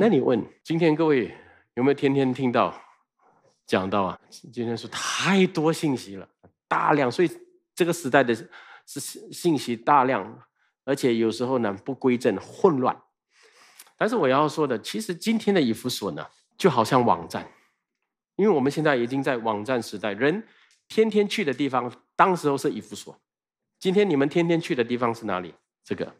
那你问今天各位有没有天天听到讲到啊？今天是太多信息了，大量，所以这个时代的是信息大量，而且有时候呢不归正混乱。但是我要说的，其实今天的以弗所呢，就好像网站，因为我们现在已经在网站时代，人天天去的地方，当时候是以弗所。今天你们天天去的地方是哪里？这个，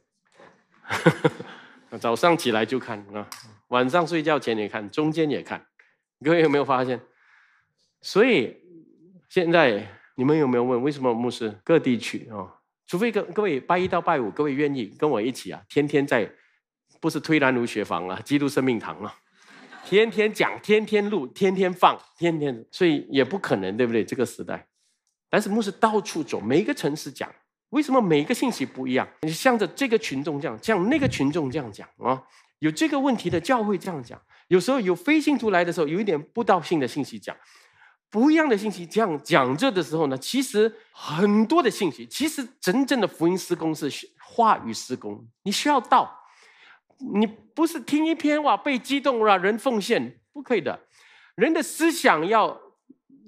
早上起来就看啊，晚上睡觉前也看，中间也看，各位有没有发现？所以现在你们有没有问为什么牧师各地去啊？除非各各位拜一到拜五，各位愿意跟我一起啊，天天在，不是推栏如学房啊，基督生命堂啊，天天讲，天天录，天天放，天天，所以也不可能对不对？这个时代，但是牧师到处走，每个城市讲。为什么每个信息不一样？你向着这个群众这样，向那个群众这样讲啊？有这个问题的教会这样讲。有时候有非信徒来的时候，有一点不道性的信息讲，不一样的信息这样讲。着的时候呢，其实很多的信息，其实真正的福音施工是话语施工。你需要道，你不是听一篇哇被激动了，人奉献不可以的。人的思想要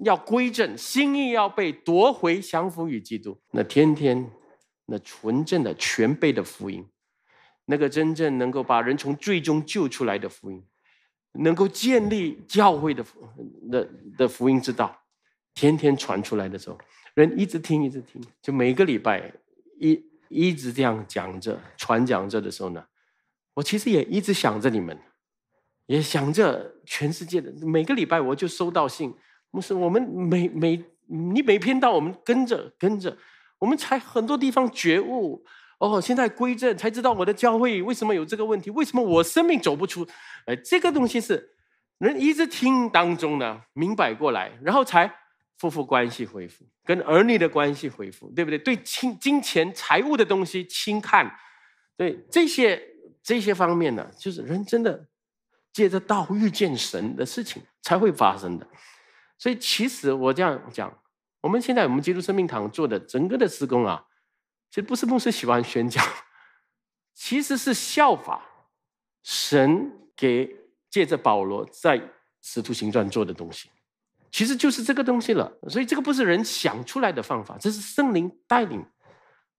要归正，心意要被夺回，降服于基督。那天天。那纯正的全备的福音，那个真正能够把人从最终救出来的福音，能够建立教会的的的福音之道，天天传出来的时候，人一直听，一直听，就每个礼拜一一直这样讲着、传讲着的时候呢，我其实也一直想着你们，也想着全世界的。每个礼拜我就收到信，牧师，我们每每你每篇到我们跟着跟着。我们才很多地方觉悟哦，现在归正才知道我的教会为什么有这个问题，为什么我生命走不出？呃，这个东西是人一直听当中呢，明白过来，然后才夫妇关系恢复，跟儿女的关系恢复，对不对？对，金金钱、财务的东西轻看，对这些这些方面呢，就是人真的借着道遇见神的事情才会发生的。所以，其实我这样讲。我们现在我们基督生命堂做的整个的施工啊，其实不是牧师喜欢宣讲，其实是效法神给借着保罗在使徒行传做的东西，其实就是这个东西了。所以这个不是人想出来的方法，这是圣灵带领。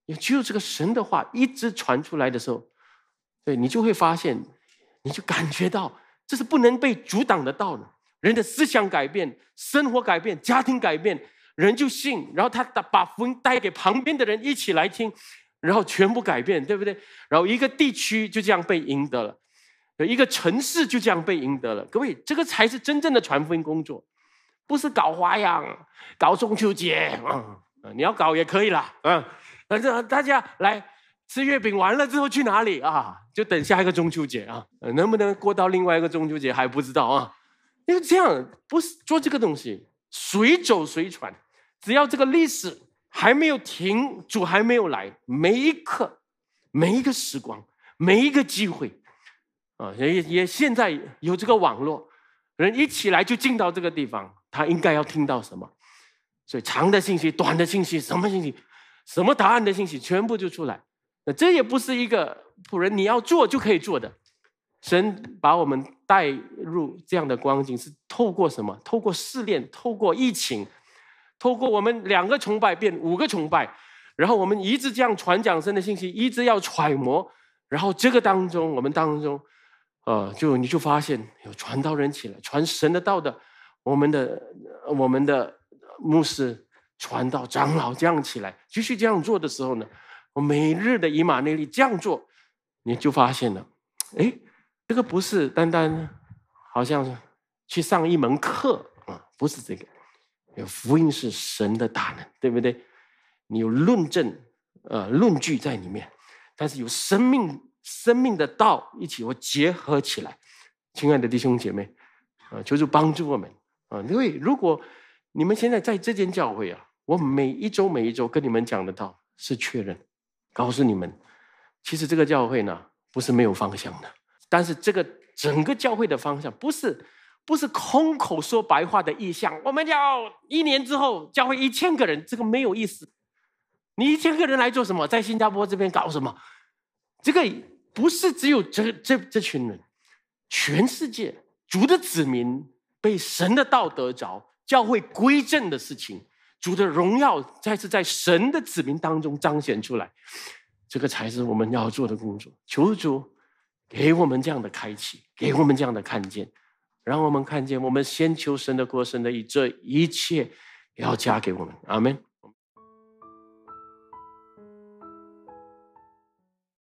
也只有这个神的话一直传出来的时候，对你就会发现，你就感觉到这是不能被阻挡的道的，人的思想改变，生活改变，家庭改变。人就信，然后他打把福音带给旁边的人一起来听，然后全部改变，对不对？然后一个地区就这样被赢得了，一个城市就这样被赢得了。各位，这个才是真正的传福音工作，不是搞花样、搞中秋节啊！你要搞也可以啦，嗯。反正大家来吃月饼完了之后去哪里啊？就等下一个中秋节啊！能不能过到另外一个中秋节还不知道啊？因为这样不是做这个东西，随走随传。只要这个历史还没有停，主还没有来，每一刻、每一个时光、每一个机会，啊，也也现在有这个网络，人一起来就进到这个地方，他应该要听到什么？所以长的信息、短的信息、什么信息、什么答案的信息，全部就出来。那这也不是一个仆人你要做就可以做的。神把我们带入这样的光景，是透过什么？透过试炼，透过疫情。透过我们两个崇拜变五个崇拜，然后我们一直这样传讲神的信息，一直要揣摩，然后这个当中，我们当中，呃，就你就发现有传道人起来传神的道的，我们的我们的牧师传道长老这样起来，继续这样做的时候呢，我每日的以马内利这样做，你就发现了，哎，这个不是单单好像去上一门课啊，不是这个。福音是神的大能，对不对？你有论证，呃，论据在里面，但是有生命、生命的道一起，我结合起来。亲爱的弟兄姐妹，啊，求主帮助我们啊！因为如果你们现在在这间教会啊，我每一周每一周跟你们讲的道是确认，告诉你们，其实这个教会呢不是没有方向的，但是这个整个教会的方向不是。不是空口说白话的意向。我们要一年之后教会一千个人，这个没有意思。你一千个人来做什么？在新加坡这边搞什么？这个不是只有这这这群人。全世界主的子民被神的道德着教会归正的事情，主的荣耀再次在神的子民当中彰显出来。这个才是我们要做的工作。求主给我们这样的开启，给我们这样的看见。让我们看见，我们先求神的过程的以这一切要加给我们，阿门。